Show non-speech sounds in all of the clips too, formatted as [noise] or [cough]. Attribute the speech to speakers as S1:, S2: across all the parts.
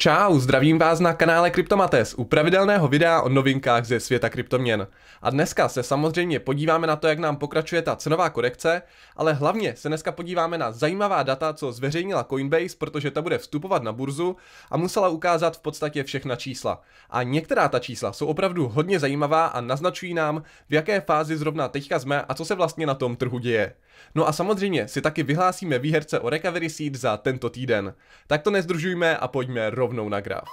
S1: Čau, zdravím vás na kanále Kryptomates u pravidelného videa o novinkách ze světa kryptoměn. A dneska se samozřejmě podíváme na to, jak nám pokračuje ta cenová korekce, ale hlavně se dneska podíváme na zajímavá data, co zveřejnila Coinbase, protože ta bude vstupovat na burzu a musela ukázat v podstatě všechna čísla. A některá ta čísla jsou opravdu hodně zajímavá a naznačují nám, v jaké fázi zrovna teďka jsme a co se vlastně na tom trhu děje. No a samozřejmě si taky vyhlásíme výherce o Recovery Seed za tento týden. Tak to nezdržujme a pojďme rovnou na graf.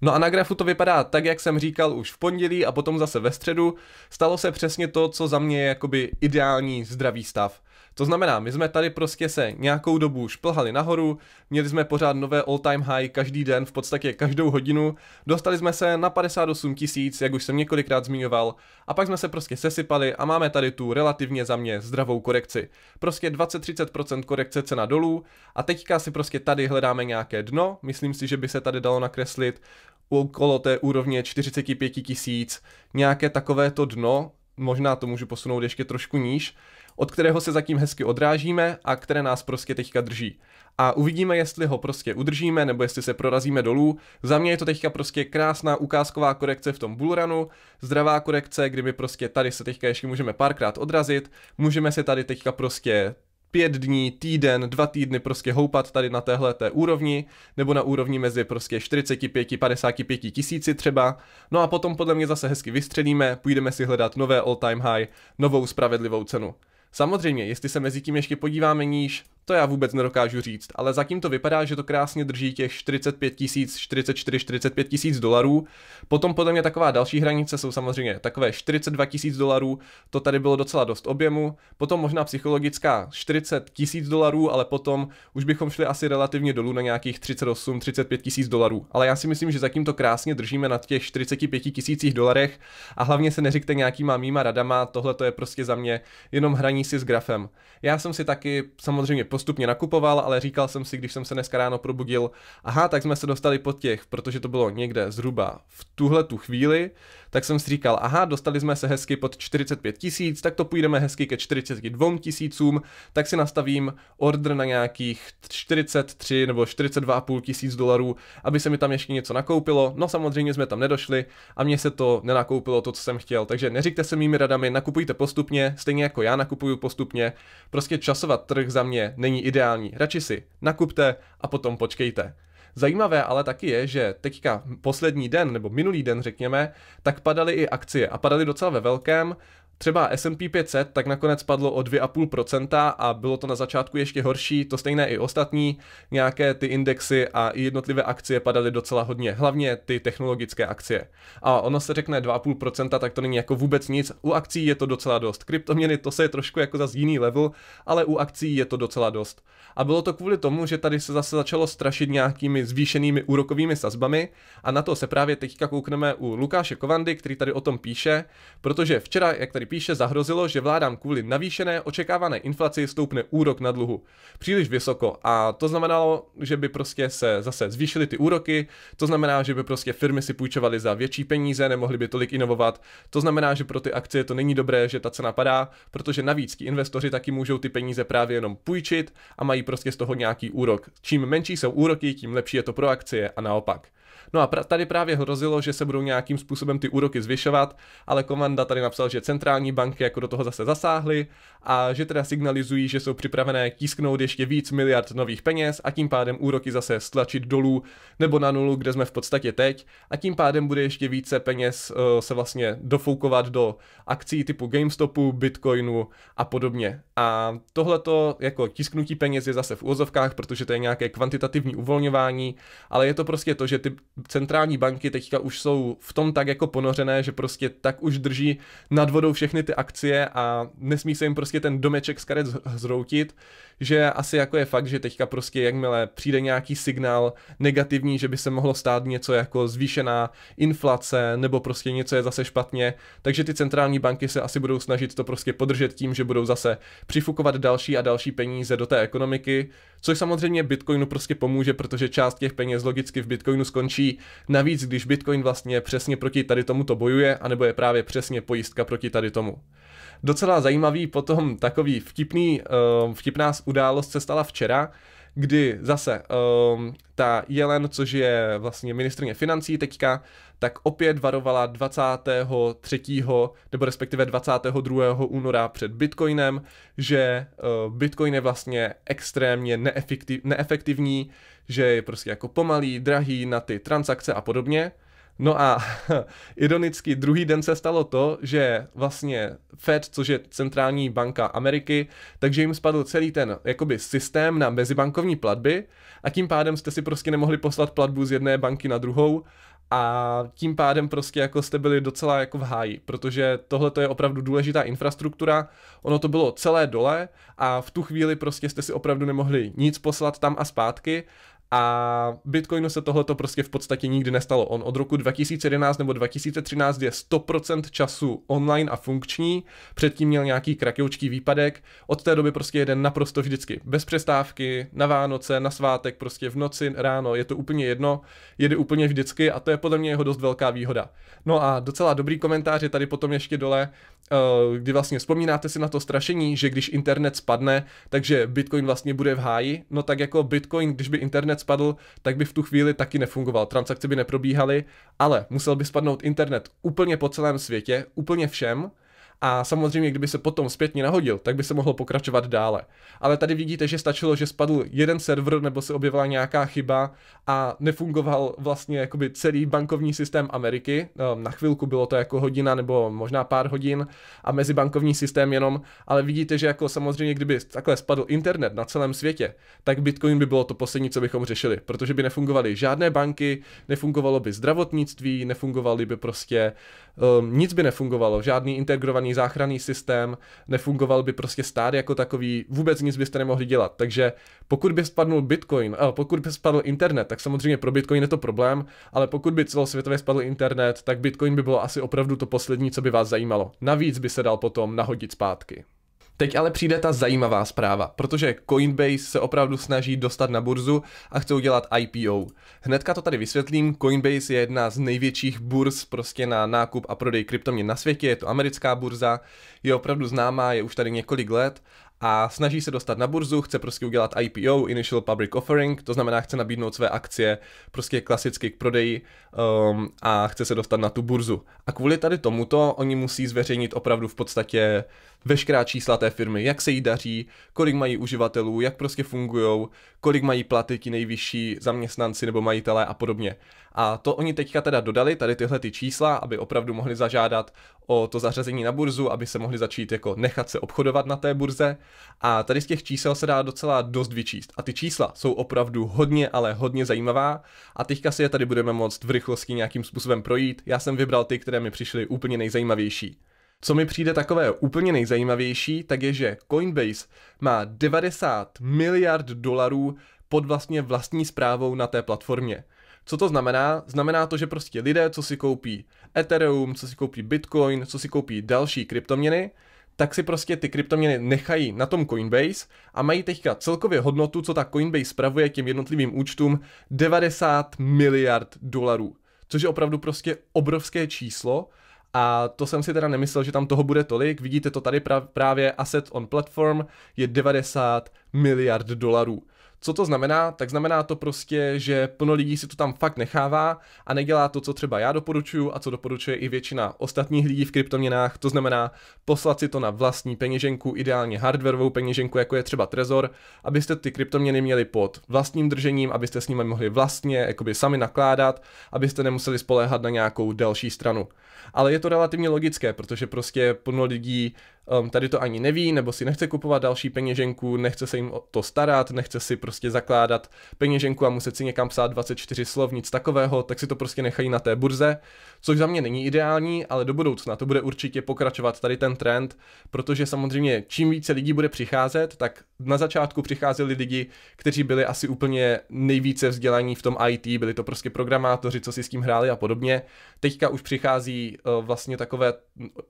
S1: No a na grafu to vypadá tak, jak jsem říkal už v pondělí a potom zase ve středu. Stalo se přesně to, co za mě je jakoby ideální zdravý stav. To znamená, my jsme tady prostě se nějakou dobu šplhali nahoru, měli jsme pořád nové all-time high každý den, v podstatě každou hodinu, dostali jsme se na 58 tisíc, jak už jsem několikrát zmiňoval, a pak jsme se prostě sesypali a máme tady tu relativně za mě zdravou korekci. Prostě 20-30% korekce cena dolů a teďka si prostě tady hledáme nějaké dno, myslím si, že by se tady dalo nakreslit okolo té úrovně 45 tisíc, nějaké takové to dno, možná to můžu posunout ještě trošku níž, od kterého se zatím hezky odrážíme a které nás prostě teďka drží. A uvidíme, jestli ho prostě udržíme, nebo jestli se prorazíme dolů. Za mě je to teďka prostě krásná ukázková korekce v tom bullrunu, zdravá korekce, kdyby prostě tady se teďka ještě můžeme párkrát odrazit, můžeme se tady teďka prostě pět dní, týden, dva týdny prostě houpat tady na téhle té úrovni, nebo na úrovni mezi prostě 45, 55 tisíci třeba. No a potom podle mě zase hezky vystřelíme, půjdeme si hledat nové all time high, novou spravedlivou cenu. Samozřejmě, jestli se mezi tím ještě podíváme níž, to já vůbec nedokážu říct, ale zatím to vypadá, že to krásně drží těch 45 tisíc, 44, 45 tisíc dolarů. Potom podle mě taková další hranice jsou samozřejmě takové 42 tisíc dolarů, to tady bylo docela dost objemu. Potom možná psychologická 40 tisíc dolarů, ale potom už bychom šli asi relativně dolů na nějakých 38, 35 tisíc dolarů. Ale já si myslím, že zatím to krásně držíme na těch 45 tisících dolarech a hlavně se neříkte nějakýma mýma radama, tohle to je prostě za mě jenom hraní si s grafem. Já jsem si taky samozřejmě postupně nakupoval, ale říkal jsem si, když jsem se dneska ráno probudil, aha, tak jsme se dostali pod těch, protože to bylo někde zhruba v tuhle tu chvíli, tak jsem si říkal, aha, dostali jsme se hezky pod 45 tisíc, tak to půjdeme hezky ke 42 tisícům, tak si nastavím order na nějakých 43 nebo 42,5 tisíc dolarů, aby se mi tam ještě něco nakoupilo. No samozřejmě jsme tam nedošli a mně se to nenakoupilo to, co jsem chtěl. Takže neříkte se mými radami, nakupujte postupně, stejně jako já nakupuju postupně. Prostě časovat trh za mě není není ideální. Radši si nakupte a potom počkejte. Zajímavé ale taky je, že teďka poslední den, nebo minulý den řekněme, tak padaly i akcie a padaly docela ve velkém. Třeba S&P 500 tak nakonec padlo o 2,5% a bylo to na začátku ještě horší, to stejné i ostatní, nějaké ty indexy a i jednotlivé akcie padaly docela hodně, hlavně ty technologické akcie. A ono se řekne 2,5%, tak to není jako vůbec nic, u akcí je to docela dost. Kryptoměny to se je trošku jako za jiný level, ale u akcí je to docela dost. A bylo to kvůli tomu, že tady se zase začalo strašit nějakými zvýšenými úrokovými sazbami a na to se právě teďka koukneme u Lukáše Kovandy, který tady o tom píše, protože včera, jak tady píše, zahrozilo, že vládám kvůli navýšené očekávané inflaci stoupne úrok na dluhu příliš vysoko. A to znamenalo, že by prostě se zase zvýšily ty úroky, to znamená, že by prostě firmy si půjčovaly za větší peníze, nemohly by tolik inovovat. To znamená, že pro ty akcie to není dobré, že ta cena padá, protože navíc ti investoři taky můžou ty peníze právě jenom půjčit a mají prostě z toho nějaký úrok. Čím menší jsou úroky, tím lepší je to pro akcie a naopak. No a pra- tady právě hrozilo, že se budou nějakým způsobem ty úroky zvyšovat, ale komanda tady napsal, že centrální banky jako do toho zase zasáhly a že teda signalizují, že jsou připravené tisknout ještě víc miliard nových peněz a tím pádem úroky zase stlačit dolů nebo na nulu, kde jsme v podstatě teď a tím pádem bude ještě více peněz uh, se vlastně dofoukovat do akcí typu GameStopu, Bitcoinu a podobně. A tohleto jako tisknutí peněz je zase v úzovkách, protože to je nějaké kvantitativní uvolňování, ale je to prostě to, že ty centrální banky teďka už jsou v tom tak jako ponořené, že prostě tak už drží nad vodou všechny ty akcie a nesmí se jim prostě ten domeček z karet zroutit, že asi jako je fakt, že teďka prostě jakmile přijde nějaký signál negativní, že by se mohlo stát něco jako zvýšená inflace nebo prostě něco je zase špatně, takže ty centrální banky se asi budou snažit to prostě podržet tím, že budou zase přifukovat další a další peníze do té ekonomiky, Což samozřejmě Bitcoinu prostě pomůže, protože část těch peněz logicky v Bitcoinu skončí. Navíc, když Bitcoin vlastně přesně proti tady tomuto bojuje, anebo je právě přesně pojistka proti tady tomu. Docela zajímavý potom takový vtipný, eh, vtipná událost se stala včera, kdy zase um, ta Jelen, což je vlastně ministrně financí teďka, tak opět varovala 23. nebo respektive 22. února před Bitcoinem, že uh, Bitcoin je vlastně extrémně neefektiv, neefektivní, že je prostě jako pomalý, drahý na ty transakce a podobně. No a [laughs] ironicky druhý den se stalo to, že vlastně Fed, což je centrální banka Ameriky, takže jim spadl celý ten jakoby systém na mezibankovní platby a tím pádem jste si prostě nemohli poslat platbu z jedné banky na druhou a tím pádem prostě jako jste byli docela jako v háji, protože tohle to je opravdu důležitá infrastruktura, ono to bylo celé dole a v tu chvíli prostě jste si opravdu nemohli nic poslat tam a zpátky a Bitcoinu se tohleto prostě v podstatě nikdy nestalo. On od roku 2011 nebo 2013 je 100% času online a funkční, předtím měl nějaký krakoučký výpadek, od té doby prostě jede naprosto vždycky. Bez přestávky, na Vánoce, na svátek, prostě v noci, ráno, je to úplně jedno, jede úplně vždycky a to je podle mě jeho dost velká výhoda. No a docela dobrý komentář je tady potom ještě dole, Eh, kdy vlastně vzpomínáte si na to strašení, že když internet spadne, takže Bitcoin vlastně bude v háji, no tak jako Bitcoin, když by internet spadl, tak by v tu chvíli taky nefungoval, transakce by neprobíhaly, ale musel by spadnout internet úplně po celém světě, úplně všem, a samozřejmě, kdyby se potom zpětně nahodil, tak by se mohlo pokračovat dále. Ale tady vidíte, že stačilo, že spadl jeden server nebo se objevila nějaká chyba a nefungoval vlastně jakoby celý bankovní systém Ameriky. Ehm, na chvilku bylo to jako hodina nebo možná pár hodin a mezi bankovní systém jenom, ale vidíte, že jako samozřejmě, kdyby takhle spadl internet na celém světě, tak Bitcoin by bylo to poslední, co bychom řešili, protože by nefungovaly žádné banky, nefungovalo by zdravotnictví, nefungovaly by prostě, um, nic by nefungovalo, žádný integrovaný žádný záchranný systém, nefungoval by prostě stát jako takový, vůbec nic byste nemohli dělat. Takže pokud by spadnul Bitcoin, a eh, pokud by spadl internet, tak samozřejmě pro Bitcoin je to problém, ale pokud by celosvětově spadl internet, tak Bitcoin by bylo asi opravdu to poslední, co by vás zajímalo. Navíc by se dal potom nahodit zpátky. Teď ale přijde ta zajímavá zpráva, protože Coinbase se opravdu snaží dostat na burzu a chce udělat IPO. Hnedka to tady vysvětlím, Coinbase je jedna z největších burz prostě na nákup a prodej kryptoměn na světě, je to americká burza, je opravdu známá, je už tady několik let a snaží se dostat na burzu, chce prostě udělat IPO, Initial Public Offering, to znamená, chce nabídnout své akcie prostě klasicky k prodeji um, a chce se dostat na tu burzu. A kvůli tady tomuto oni musí zveřejnit opravdu v podstatě veškerá čísla té firmy, jak se jí daří, kolik mají uživatelů, jak prostě fungují, kolik mají platy ti nejvyšší zaměstnanci nebo majitelé a podobně. A to oni teďka teda dodali, tady tyhle ty čísla, aby opravdu mohli zažádat o to zařazení na burzu, aby se mohli začít jako nechat se obchodovat na té burze. A tady z těch čísel se dá docela dost vyčíst. A ty čísla jsou opravdu hodně, ale hodně zajímavá. A teďka si je tady budeme moct v rychlosti nějakým způsobem projít. Já jsem vybral ty, které mi přišly úplně nejzajímavější. Co mi přijde takové úplně nejzajímavější, tak je, že Coinbase má 90 miliard dolarů pod vlastně vlastní zprávou na té platformě. Co to znamená? Znamená to, že prostě lidé, co si koupí Ethereum, co si koupí Bitcoin, co si koupí další kryptoměny, tak si prostě ty kryptoměny nechají na tom Coinbase a mají teďka celkově hodnotu, co ta Coinbase spravuje těm jednotlivým účtům, 90 miliard dolarů. Což je opravdu prostě obrovské číslo a to jsem si teda nemyslel, že tam toho bude tolik. Vidíte to tady pra- právě Asset on Platform je 90 miliard dolarů. Co to znamená? Tak znamená to prostě, že plno lidí si to tam fakt nechává a nedělá to, co třeba já doporučuju a co doporučuje i většina ostatních lidí v kryptoměnách, to znamená poslat si to na vlastní peněženku, ideálně hardwareovou peněženku, jako je třeba Trezor, abyste ty kryptoměny měli pod vlastním držením, abyste s nimi mohli vlastně jakoby sami nakládat, abyste nemuseli spoléhat na nějakou další stranu. Ale je to relativně logické, protože prostě plno lidí um, tady to ani neví, nebo si nechce kupovat další peněženku, nechce se jim o to starat, nechce si prostě zakládat peněženku a muset si někam psát 24 slov, nic takového, tak si to prostě nechají na té burze, což za mě není ideální, ale do budoucna to bude určitě pokračovat tady ten trend, protože samozřejmě čím více lidí bude přicházet, tak na začátku přicházeli lidi, kteří byli asi úplně nejvíce vzdělaní v tom IT, byli to prostě programátoři, co si s tím hráli a podobně. Teďka už přichází eh, vlastně takové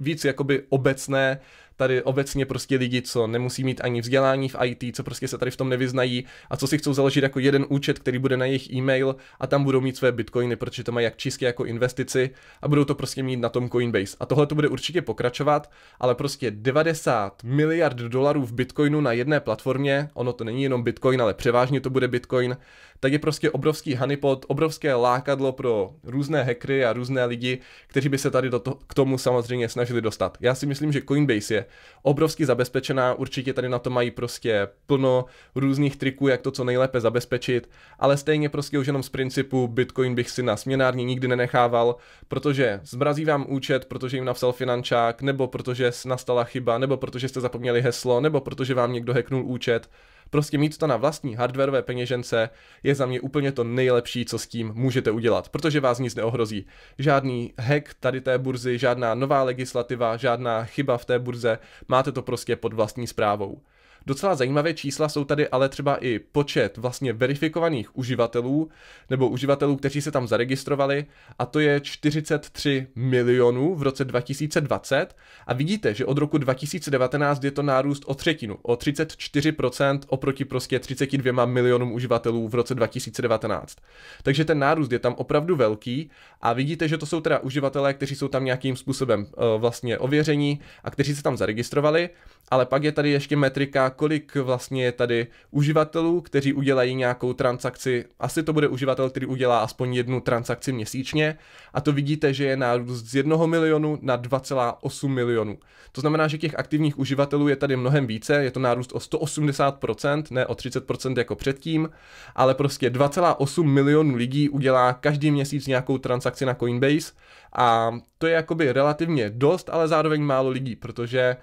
S1: víc jakoby obecné tady obecně prostě lidi, co nemusí mít ani vzdělání v IT, co prostě se tady v tom nevyznají a co si chcou založit jako jeden účet, který bude na jejich e-mail a tam budou mít své bitcoiny, protože to mají jak čistě jako investici a budou to prostě mít na tom Coinbase. A tohle to bude určitě pokračovat, ale prostě 90 miliard dolarů v bitcoinu na jedné platformě, ono to není jenom bitcoin, ale převážně to bude bitcoin, tak je prostě obrovský honeypot, obrovské lákadlo pro různé hackery a různé lidi, kteří by se tady do to, k tomu samozřejmě snažili dostat. Já si myslím, že Coinbase je obrovsky zabezpečená, určitě tady na to mají prostě plno různých triků, jak to co nejlépe zabezpečit, ale stejně prostě už jenom z principu Bitcoin bych si na směnárně nikdy nenechával, protože zmrazí vám účet, protože jim napsal finančák, nebo protože nastala chyba, nebo protože jste zapomněli heslo, nebo protože vám někdo heknul účet, Prostě mít to na vlastní hardwareové peněžence je za mě úplně to nejlepší, co s tím můžete udělat, protože vás nic neohrozí. Žádný hack tady té burzy, žádná nová legislativa, žádná chyba v té burze, máte to prostě pod vlastní zprávou. Docela zajímavé čísla jsou tady ale třeba i počet vlastně verifikovaných uživatelů nebo uživatelů, kteří se tam zaregistrovali a to je 43 milionů v roce 2020 a vidíte, že od roku 2019 je to nárůst o třetinu, o 34% oproti prostě 32 milionům uživatelů v roce 2019. Takže ten nárůst je tam opravdu velký a vidíte, že to jsou teda uživatelé, kteří jsou tam nějakým způsobem uh, vlastně ověření a kteří se tam zaregistrovali, ale pak je tady ještě metrika kolik vlastně je tady uživatelů, kteří udělají nějakou transakci. Asi to bude uživatel, který udělá aspoň jednu transakci měsíčně. A to vidíte, že je nárůst z 1 milionu na 2,8 milionů. To znamená, že těch aktivních uživatelů je tady mnohem více, je to nárůst o 180%, ne o 30% jako předtím, ale prostě 2,8 milionů lidí udělá každý měsíc nějakou transakci na Coinbase a to je jakoby relativně dost, ale zároveň málo lidí, protože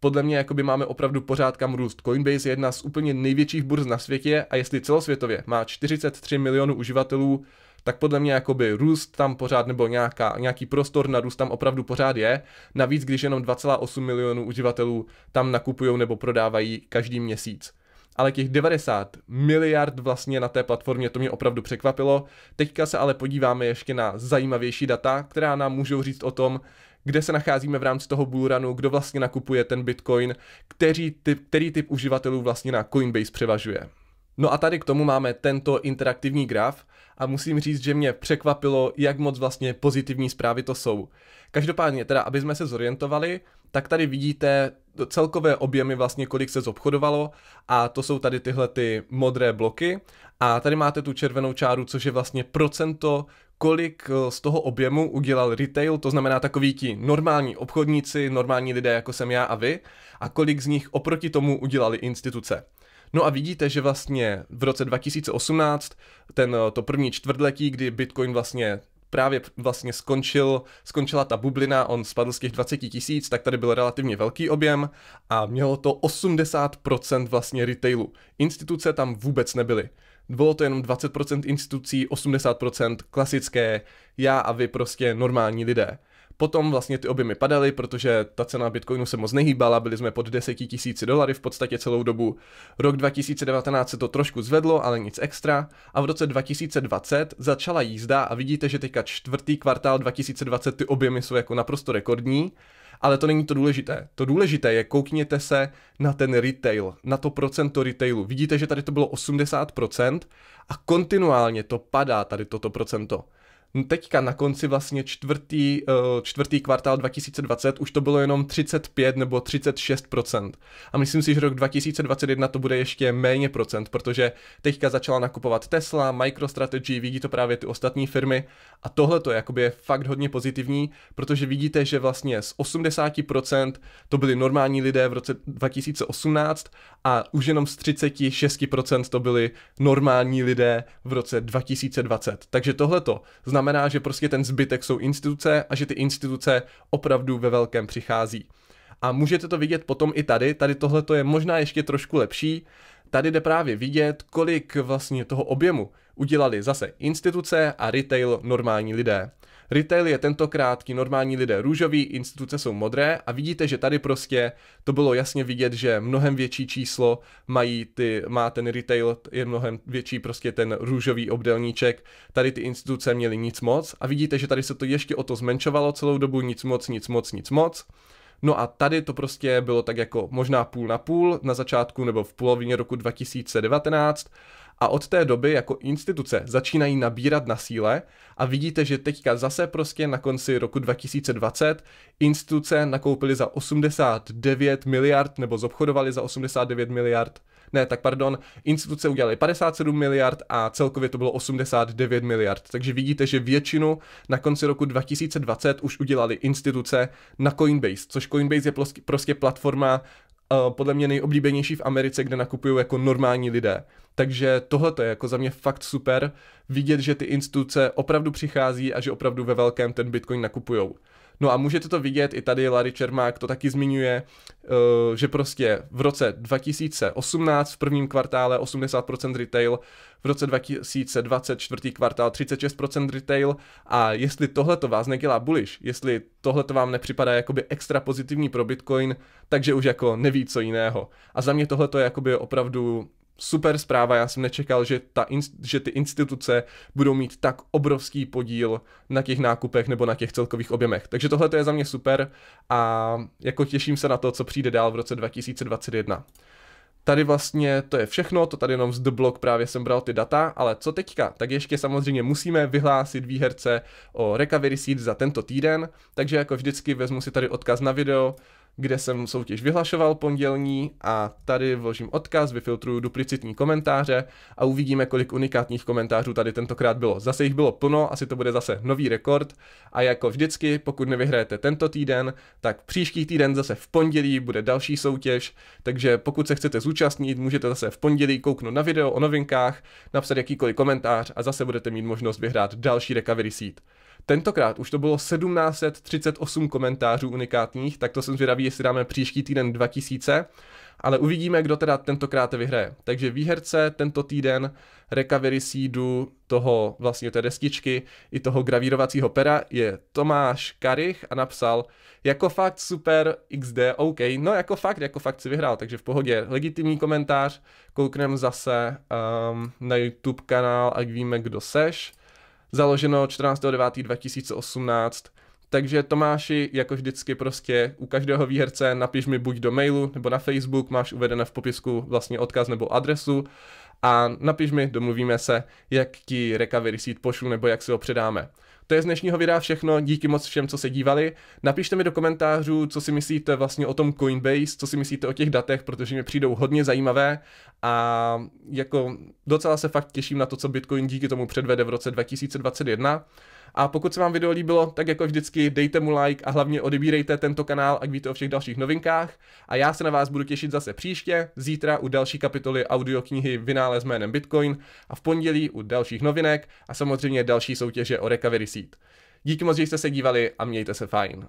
S1: podle mě jakoby máme opravdu pořád kam růst. Coinbase je jedna z úplně největších burz na světě a jestli celosvětově má 43 milionů uživatelů, tak podle mě jakoby růst tam pořád nebo nějaká, nějaký prostor na růst tam opravdu pořád je. Navíc, když jenom 2,8 milionů uživatelů tam nakupují nebo prodávají každý měsíc. Ale těch 90 miliard vlastně na té platformě, to mě opravdu překvapilo. Teďka se ale podíváme ještě na zajímavější data, která nám můžou říct o tom, kde se nacházíme v rámci toho bullrunu, kdo vlastně nakupuje ten Bitcoin, který typ, který typ uživatelů vlastně na Coinbase převažuje. No a tady k tomu máme tento interaktivní graf a musím říct, že mě překvapilo, jak moc vlastně pozitivní zprávy to jsou. Každopádně teda, aby jsme se zorientovali, tak tady vidíte celkové objemy vlastně, kolik se zobchodovalo a to jsou tady tyhle ty modré bloky a tady máte tu červenou čáru, což je vlastně procento kolik eh, z toho objemu udělal retail, to znamená takový ti normální obchodníci, normální lidé jako jsem já a vy, a kolik z nich oproti tomu udělali instituce. No a vidíte, že vlastně v roce 2018, ten, eh, to první čtvrtletí, kdy Bitcoin vlastně právě vlastně skončil, skončila ta bublina, on spadl z těch 20 tisíc, tak tady byl relativně velký objem a mělo to 80% vlastně retailu. Instituce tam vůbec nebyly bylo to jenom 20% institucí, 80% klasické, já a vy prostě normální lidé. Potom vlastně ty objemy padaly, protože ta cena Bitcoinu se moc nehýbala, byli jsme pod 10 tisíci dolary v podstatě celou dobu. Rok 2019 se to trošku zvedlo, ale nic extra. A v roce 2020 začala jízda a vidíte, že teďka čtvrtý kvartál 2020 ty objemy jsou jako naprosto rekordní. Ale to není to důležité. To důležité je, koukněte se na ten retail, na to procento retailu. Vidíte, že tady to bylo 80% a kontinuálně to padá tady toto procento. No teďka na konci vlastně čtvrtý, eh, čtvrtý kvartál 2020 už to bylo jenom 35 nebo 36 A myslím si, že rok 2021 to bude ještě méně procent, protože teďka začala nakupovat Tesla, MicroStrategy, vidí to právě ty ostatní firmy a tohle to jakoby je fakt hodně pozitivní, protože vidíte, že vlastně z 80 to byli normální lidé v roce 2018 a už jenom z 36 to byli normální lidé v roce 2020. Takže tohle to znamená, že prostě ten zbytek jsou instituce a že ty instituce opravdu ve velkém přichází. A můžete to vidět potom i tady, tady tohle je možná ještě trošku lepší, tady jde právě vidět, kolik vlastně toho objemu udělali zase instituce a retail normální lidé. Retail je tentokrát ti normální lidé růžoví, instituce jsou modré a vidíte, že tady prostě to bylo jasně vidět, že mnohem větší číslo mají ty, má ten retail, je mnohem větší prostě ten růžový obdelníček, tady ty instituce měly nic moc a vidíte, že tady se to ještě o to zmenšovalo celou dobu, nic moc, nic moc, nic moc. No a tady to prostě bylo tak jako možná půl na půl na začátku nebo v polovině roku 2019 a od té doby jako instituce začínají nabírat na síle a vidíte, že teďka zase prostě na konci roku 2020 instituce nakoupily za 89 miliard nebo zobchodovali za 89 miliard ne, tak pardon, instituce udělaly 57 miliard a celkově to bylo 89 miliard. Takže vidíte, že většinu na konci roku 2020 už udělali instituce na Coinbase, což Coinbase je prostě platforma, eh, podle mě nejoblíbenější v Americe, kde nakupují jako normální lidé. Takže tohle je jako za mě fakt super vidět, že ty instituce opravdu přichází a že opravdu ve velkém ten Bitcoin nakupují. No a můžete to vidět, i tady Larry Čermák to taky zmiňuje, eh, že prostě v roce 2018 v prvním kvartále 80% retail, v roce 2024 kvartál 36% retail a jestli tohle to vás nedělá bullish, jestli tohle to vám nepřipadá jakoby extra pozitivní pro Bitcoin, takže už jako neví co jiného. A za mě tohle to je jakoby opravdu super zpráva, já jsem nečekal, že, ta, že ty instituce budou mít tak obrovský podíl na těch nákupech nebo na těch celkových objemech. Takže tohle je za mě super a jako těším se na to, co přijde dál v roce 2021. Tady vlastně to je všechno, to tady jenom z The Block právě jsem bral ty data, ale co teďka? Tak ještě samozřejmě musíme vyhlásit výherce o Recovery Seed za tento týden, takže jako vždycky vezmu si tady odkaz na video, kde jsem soutěž vyhlašoval pondělní a tady vložím odkaz, vyfiltruju duplicitní komentáře a uvidíme, kolik unikátních komentářů tady tentokrát bylo. Zase jich bylo plno, asi to bude zase nový rekord a jako vždycky, pokud nevyhrajete tento týden, tak příští týden zase v pondělí bude další soutěž, takže pokud se chcete zúčastnit, můžete zase v pondělí kouknout na video o novinkách, napsat jakýkoliv komentář a zase budete mít možnost vyhrát další recovery seat. Tentokrát už to bylo 1738 komentářů unikátních, tak to jsem zvědavý, jestli dáme příští týden 2000, ale uvidíme, kdo teda tentokrát vyhraje. Takže výherce tento týden recovery seedu toho vlastně té destičky i toho gravírovacího pera je Tomáš Karich a napsal jako fakt super XD, OK, no jako fakt, jako fakt si vyhrál, takže v pohodě, legitimní komentář, koukneme zase um, na YouTube kanál, ať víme, kdo seš založeno 14.9.2018. Takže Tomáši, jako vždycky prostě u každého výherce napiš mi buď do mailu nebo na Facebook, máš uvedené v popisku vlastně odkaz nebo adresu a napiš mi, domluvíme se, jak ti recovery seed pošlu nebo jak si ho předáme. To je z dnešního videa všechno, díky moc všem, co se dívali. Napište mi do komentářů, co si myslíte vlastně o tom Coinbase, co si myslíte o těch datech, protože mi přijdou hodně zajímavé a jako docela se fakt těším na to, co Bitcoin díky tomu předvede v roce 2021. A pokud se vám video líbilo, tak jako vždycky dejte mu like a hlavně odebírejte tento kanál, ať víte o všech dalších novinkách. A já se na vás budu těšit zase příště, zítra u další kapitoly audioknihy Vynález jménem Bitcoin a v pondělí u dalších novinek a samozřejmě další soutěže o Recovery Seed. Díky moc, že jste se dívali a mějte se fajn.